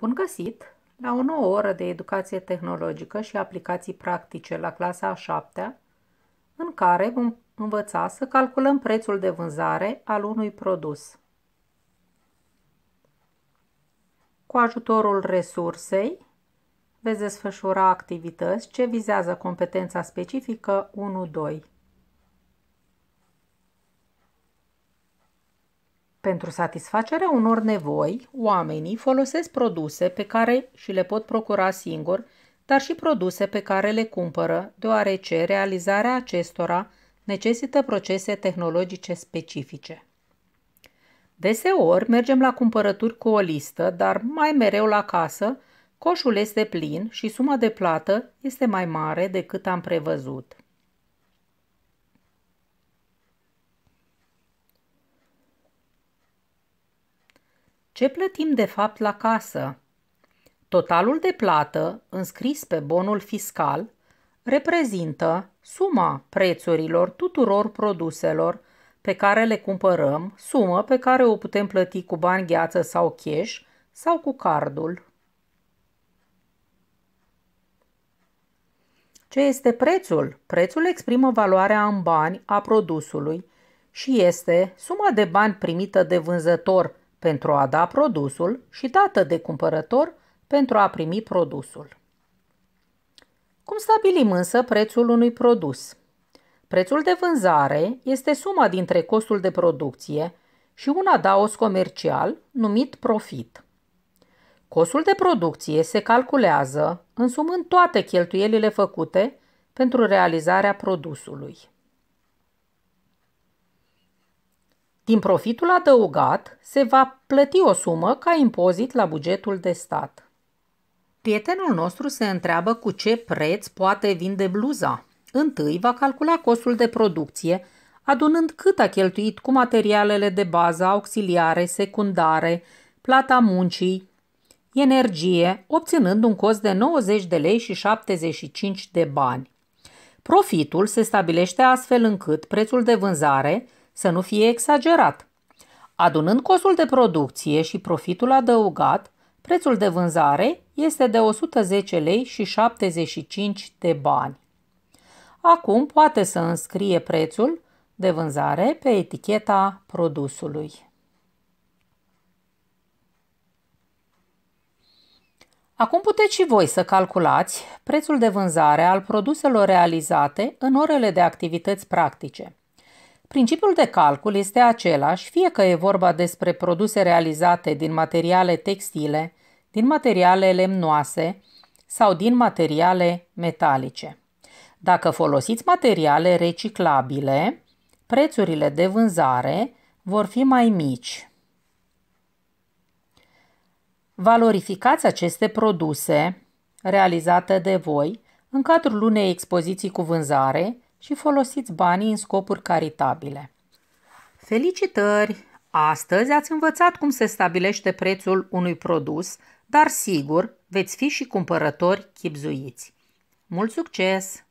Bun găsit! La o nouă oră de educație tehnologică și aplicații practice la clasa a șaptea, în care vom învăța să calculăm prețul de vânzare al unui produs. Cu ajutorul resursei, veți desfășura activități ce vizează competența specifică 1-2. Pentru satisfacerea unor nevoi, oamenii folosesc produse pe care și le pot procura singuri, dar și produse pe care le cumpără, deoarece realizarea acestora necesită procese tehnologice specifice. Deseori mergem la cumpărături cu o listă, dar mai mereu la casă, coșul este plin și suma de plată este mai mare decât am prevăzut. Ce plătim de fapt la casă? Totalul de plată înscris pe bonul fiscal reprezintă suma prețurilor tuturor produselor pe care le cumpărăm, sumă pe care o putem plăti cu bani gheață sau cash sau cu cardul. Ce este prețul? Prețul exprimă valoarea în bani a produsului și este suma de bani primită de vânzător pentru a da produsul și dată de cumpărător pentru a primi produsul. Cum stabilim însă prețul unui produs? Prețul de vânzare este suma dintre costul de producție și un adaos comercial numit profit. Costul de producție se calculează însumând toate cheltuielile făcute pentru realizarea produsului. Din profitul adăugat se va plăti o sumă ca impozit la bugetul de stat. Prietenul nostru se întreabă cu ce preț poate vinde bluza. Întâi va calcula costul de producție, adunând cât a cheltuit cu materialele de bază, auxiliare, secundare, plata muncii, energie, obținând un cost de 90 de lei și 75 de bani. Profitul se stabilește astfel încât prețul de vânzare – să nu fie exagerat. Adunând costul de producție și profitul adăugat, prețul de vânzare este de 110 lei și 75 de bani. Acum poate să înscrie prețul de vânzare pe eticheta produsului. Acum puteți și voi să calculați prețul de vânzare al produselor realizate în orele de activități practice – Principiul de calcul este același, fie că e vorba despre produse realizate din materiale textile, din materiale lemnoase sau din materiale metalice. Dacă folosiți materiale reciclabile, prețurile de vânzare vor fi mai mici. Valorificați aceste produse realizate de voi în cadrul unei expoziții cu vânzare și folosiți banii în scopuri caritabile. Felicitări! Astăzi ați învățat cum se stabilește prețul unui produs, dar sigur veți fi și cumpărători chipzuiți. Mult succes!